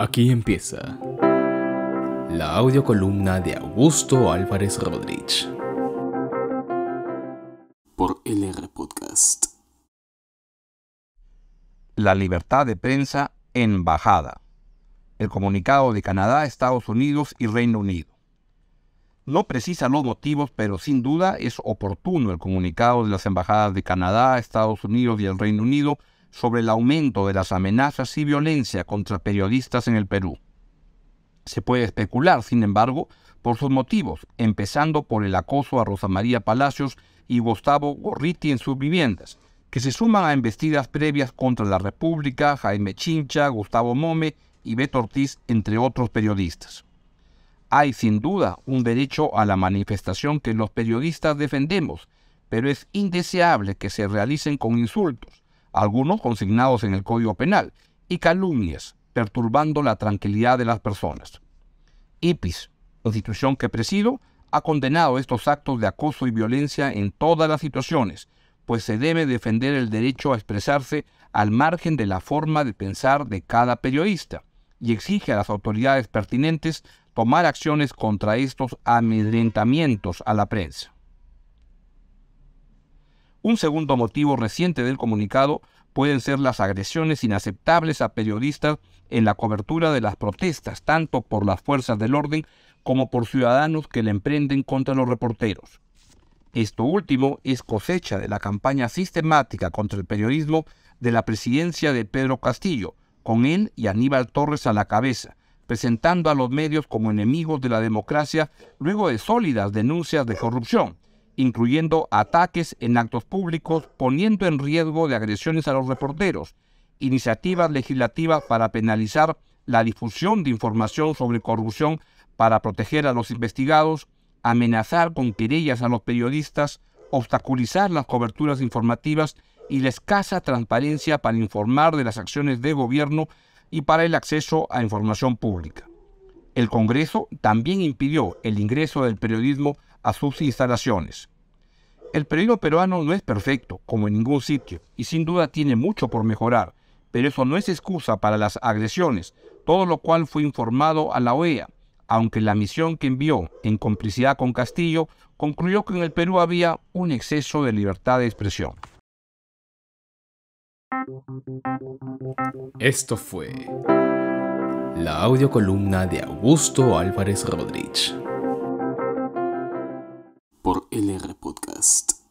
Aquí empieza la audiocolumna de Augusto Álvarez Rodríguez por LR Podcast. La libertad de prensa embajada. El comunicado de Canadá, Estados Unidos y Reino Unido. No precisa los motivos, pero sin duda es oportuno el comunicado de las embajadas de Canadá, Estados Unidos y el Reino Unido sobre el aumento de las amenazas y violencia contra periodistas en el Perú. Se puede especular, sin embargo, por sus motivos, empezando por el acoso a Rosa María Palacios y Gustavo Gorriti en sus viviendas, que se suman a embestidas previas contra la República, Jaime Chincha, Gustavo Mome y Beto Ortiz, entre otros periodistas. Hay sin duda un derecho a la manifestación que los periodistas defendemos, pero es indeseable que se realicen con insultos, algunos consignados en el Código Penal, y calumnias, perturbando la tranquilidad de las personas. IPIS, institución que presido, ha condenado estos actos de acoso y violencia en todas las situaciones, pues se debe defender el derecho a expresarse al margen de la forma de pensar de cada periodista y exige a las autoridades pertinentes tomar acciones contra estos amedrentamientos a la prensa. Un segundo motivo reciente del comunicado pueden ser las agresiones inaceptables a periodistas en la cobertura de las protestas, tanto por las fuerzas del orden como por ciudadanos que le emprenden contra los reporteros. Esto último es cosecha de la campaña sistemática contra el periodismo de la presidencia de Pedro Castillo, con él y Aníbal Torres a la cabeza, presentando a los medios como enemigos de la democracia luego de sólidas denuncias de corrupción, incluyendo ataques en actos públicos, poniendo en riesgo de agresiones a los reporteros, iniciativas legislativas para penalizar la difusión de información sobre corrupción para proteger a los investigados, amenazar con querellas a los periodistas, obstaculizar las coberturas informativas y la escasa transparencia para informar de las acciones de gobierno y para el acceso a información pública. El Congreso también impidió el ingreso del periodismo a sus instalaciones. El periodismo peruano no es perfecto, como en ningún sitio, y sin duda tiene mucho por mejorar, pero eso no es excusa para las agresiones, todo lo cual fue informado a la OEA, aunque la misión que envió, en complicidad con Castillo, concluyó que en el Perú había un exceso de libertad de expresión. Esto fue la audiocolumna de Augusto Álvarez Rodríguez. le podcast.